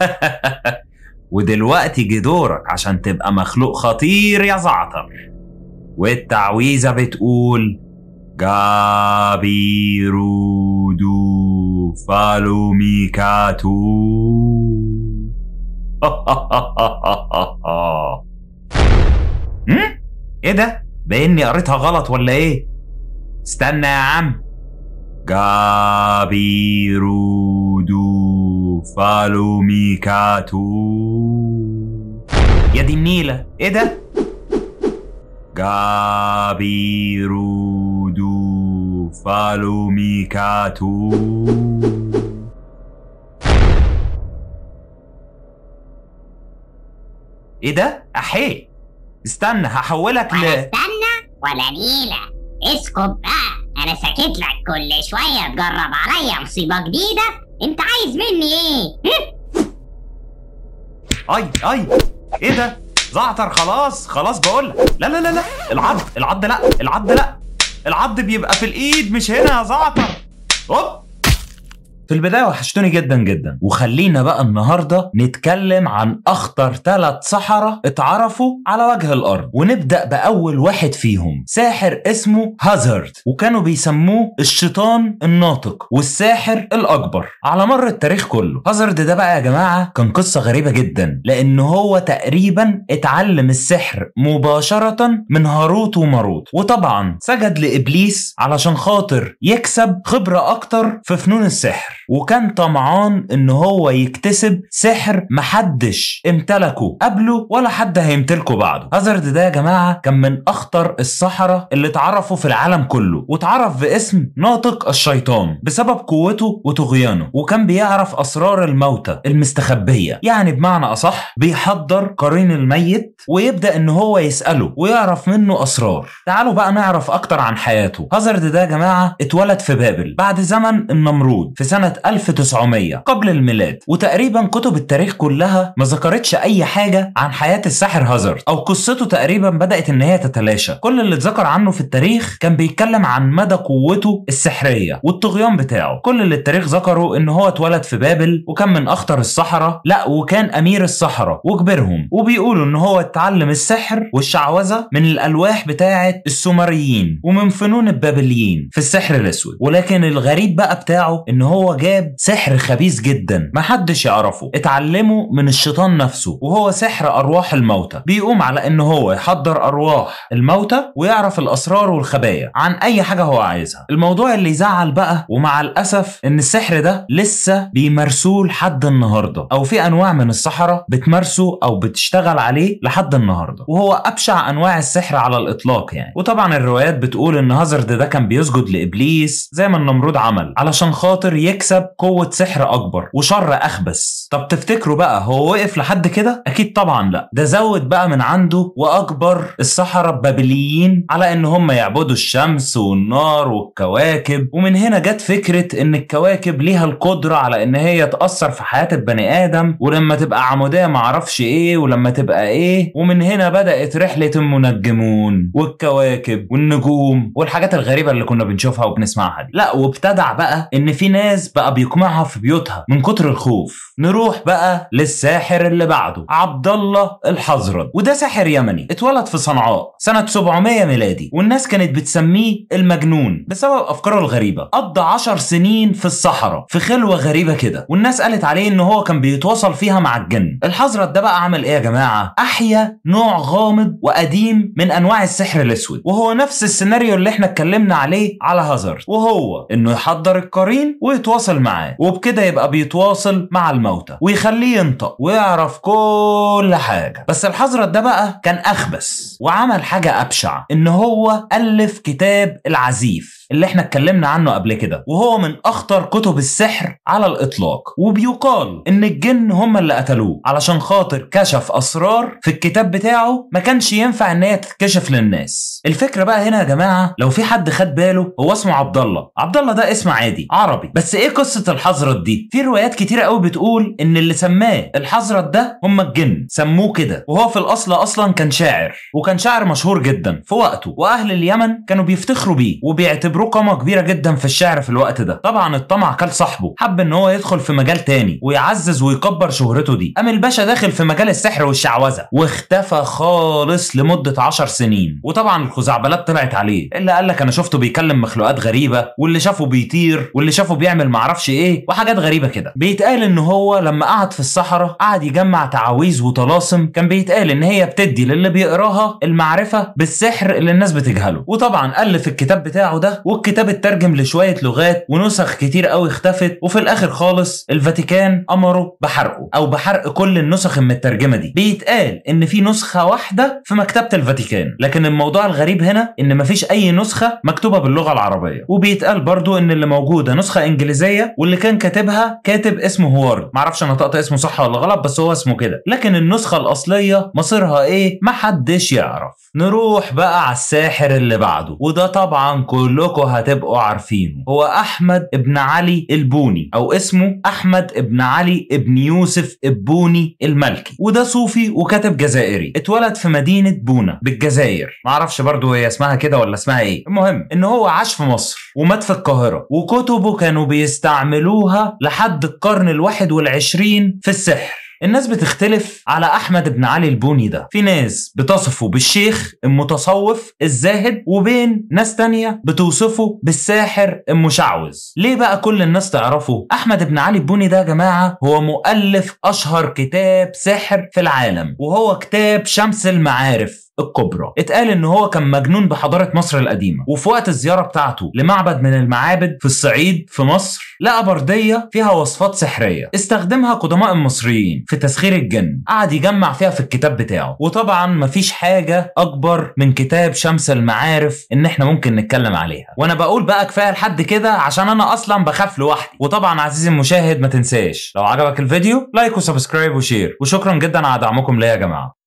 ودلوقتي جه دورك عشان تبقى مخلوق خطير يا زعتر والتعويذة بتقول جابيرودو فالوميكاتو ايه ده؟ باني قريتها غلط ولا ايه؟ استنى يا عم جابيرو فالو ميكاتو يا دي النيلة إيه ده؟ جابيرو دو فالو ميكاتو ايه ده؟ احي استنى هحولك ل استنى ولا نيلة اسكت بقى انا ساكت لك كل شوية تجرب عليا مصيبة جديدة انت عايز مني ايه اي اي ايه ده زعتر خلاص خلاص بقول لا لا لا لا العض العض لا العض لا العض بيبقى في الايد مش هنا يا زعتر هوب في البدايه وحشتوني جدا جدا وخلينا بقى النهارده نتكلم عن اخطر ثلاث سحره اتعرفوا على وجه الارض ونبدا باول واحد فيهم ساحر اسمه هازارد وكانوا بيسموه الشيطان الناطق والساحر الاكبر على مر التاريخ كله هازارد ده بقى يا جماعه كان قصه غريبه جدا لان هو تقريبا اتعلم السحر مباشره من هاروت وماروت وطبعا سجد لابليس علشان خاطر يكسب خبره اكتر في فنون السحر وكان طمعان ان هو يكتسب سحر محدش امتلكه قبله ولا حد هيمتلكه بعده هازارد ده يا جماعه كان من اخطر السحره اللي اتعرفوا في العالم كله واتعرف باسم ناطق الشيطان بسبب قوته وطغيانه وكان بيعرف اسرار الموتى المستخبيه يعني بمعنى اصح بيحضر قرين الميت ويبدا ان هو يساله ويعرف منه اسرار تعالوا بقى نعرف اكتر عن حياته هازارد ده يا جماعه اتولد في بابل بعد زمن النمرود في سنه 1900 قبل الميلاد وتقريبا كتب التاريخ كلها ما ذكرتش أي حاجة عن حياة الساحر هازارد أو قصته تقريبا بدأت إن هي تتلاشى كل اللي اتذكر عنه في التاريخ كان بيتكلم عن مدى قوته السحرية والطغيان بتاعه كل اللي التاريخ ذكره إن هو اتولد في بابل وكان من أخطر الصحراء لا وكان أمير الصحراء وكبرهم وبيقولوا إن هو اتعلم السحر والشعوذة من الألواح بتاعة السومريين ومن فنون البابليين في السحر الأسود ولكن الغريب بقى بتاعه إن هو جاء الكلاب سحر خبيث جدا محدش يعرفه اتعلمه من الشيطان نفسه وهو سحر ارواح الموتى بيقوم على ان هو يحضر ارواح الموتى ويعرف الاسرار والخبايا عن اي حاجه هو عايزها الموضوع اللي يزعل بقى ومع الاسف ان السحر ده لسه بيمارسوه لحد النهارده او في انواع من السحره بتمارسه او بتشتغل عليه لحد النهارده وهو ابشع انواع السحر على الاطلاق يعني وطبعا الروايات بتقول ان هازارد ده كان بيسجد لابليس زي ما النمرود عمل علشان خاطر يكسب بيكسب قوه سحر اكبر وشر اخبث طب تفتكروا بقى هو وقف لحد كده اكيد طبعا لا ده زود بقى من عنده واكبر السحره البابليين على ان هم يعبدوا الشمس والنار والكواكب ومن هنا جت فكره ان الكواكب ليها القدره على ان هي تاثر في حياه البني ادم ولما تبقى عموديه معرفش ايه ولما تبقى ايه ومن هنا بدات رحله المنجمون والكواكب والنجوم والحاجات الغريبه اللي كنا بنشوفها وبنسمعها دي لا وابتدع بقى ان في ناس بقى بقى بيقمعها في بيوتها من كتر الخوف نروح بقى للساحر اللي بعده عبد الله الحزرد وده ساحر يمني اتولد في صنعاء سنه 700 ميلادي والناس كانت بتسميه المجنون بسبب افكاره الغريبه قضى 10 سنين في الصحراء في خلوه غريبه كده والناس قالت عليه ان هو كان بيتواصل فيها مع الجن الحزرد ده بقى عمل ايه يا جماعه احيا نوع غامض وقديم من انواع السحر الاسود وهو نفس السيناريو اللي احنا اتكلمنا عليه على هازارد وهو انه يحضر القرين ويتواصل يتواصل معاه وبكده يبقى بيتواصل مع الموتى ويخليه ينطق ويعرف كل حاجه بس الحضرت ده بقى كان اخبث وعمل حاجه ابشع ان هو الف كتاب العزيف اللي احنا اتكلمنا عنه قبل كده وهو من اخطر كتب السحر على الاطلاق وبيقال ان الجن هم اللي قتلوه علشان خاطر كشف اسرار في الكتاب بتاعه ما كانش ينفع ان هي تتكشف للناس الفكره بقى هنا يا جماعه لو في حد خد باله هو اسمه عبد الله عبد الله ده اسم عادي عربي بس ايه قصه الحظرت دي في روايات كتيره قوي بتقول ان اللي سماه الحظرت ده هم الجن سموه كده وهو في الاصل اصلا كان شاعر وكان شاعر مشهور جدا في وقته واهل اليمن كانوا بيفتخروا بيه وبيعتبروه رقمة كبيرة جدا في الشعر في الوقت ده طبعا الطمع كان صاحبه حب ان هو يدخل في مجال تاني ويعزز ويكبر شهرته دي قام الباشا داخل في مجال السحر والشعوذة واختفى خالص لمدة 10 سنين وطبعا الخزعبلات طلعت عليه اللي قال لك انا شفته بيكلم مخلوقات غريبة واللي شافه بيطير واللي شافه بيعمل معرفش ايه وحاجات غريبة كده بيتقال ان هو لما قعد في الصحراء قعد يجمع تعاويذ وطلاسم كان بيتقال ان هي بتدي للي بيقراها المعرفة بالسحر اللي الناس بتجهله وطبعا ألف الكتاب بتاعه ده والكتاب اترجم لشوية لغات ونسخ كتير قوي اختفت وفي الآخر خالص الفاتيكان أمره بحرقه أو بحرق كل النسخ المترجمة دي بيتقال إن في نسخة واحدة في مكتبة الفاتيكان لكن الموضوع الغريب هنا إن مفيش أي نسخة مكتوبة باللغة العربية وبيتقال برضو إن اللي موجودة نسخة إنجليزية واللي كان كاتبها كاتب اسمه هوارد معرفش أنا نطقت اسمه صح ولا غلط بس هو اسمه كده لكن النسخة الأصلية مصيرها إيه محدش يعرف نروح بقى على الساحر اللي بعده وده طبعا كلكم اطلاقه هتبقوا عارفينه هو احمد ابن علي البوني او اسمه احمد ابن علي ابن يوسف البوني الملكي وده صوفي وكاتب جزائري اتولد في مدينه بونا بالجزائر معرفش برضه هي اسمها كده ولا اسمها ايه المهم ان هو عاش في مصر ومات في القاهره وكتبه كانوا بيستعملوها لحد القرن الواحد والعشرين في السحر الناس بتختلف على احمد بن علي البوني ده في ناس بتصفه بالشيخ المتصوف الزاهد وبين ناس تانية بتوصفه بالساحر المشعوذ ليه بقى كل الناس تعرفه احمد بن علي البوني ده يا جماعه هو مؤلف اشهر كتاب سحر في العالم وهو كتاب شمس المعارف الكبرى اتقال ان هو كان مجنون بحضاره مصر القديمه وفي وقت الزياره بتاعته لمعبد من المعابد في الصعيد في مصر لقى برديه فيها وصفات سحريه استخدمها قدماء المصريين في تسخير الجن قعد يجمع فيها في الكتاب بتاعه وطبعا مفيش حاجه اكبر من كتاب شمس المعارف ان احنا ممكن نتكلم عليها وانا بقول بقى كفايه لحد كده عشان انا اصلا بخاف لوحدي وطبعا عزيزي المشاهد ما تنساش لو عجبك الفيديو لايك وسبسكرايب وشير وشكرا جدا على دعمكم ليا يا جماعه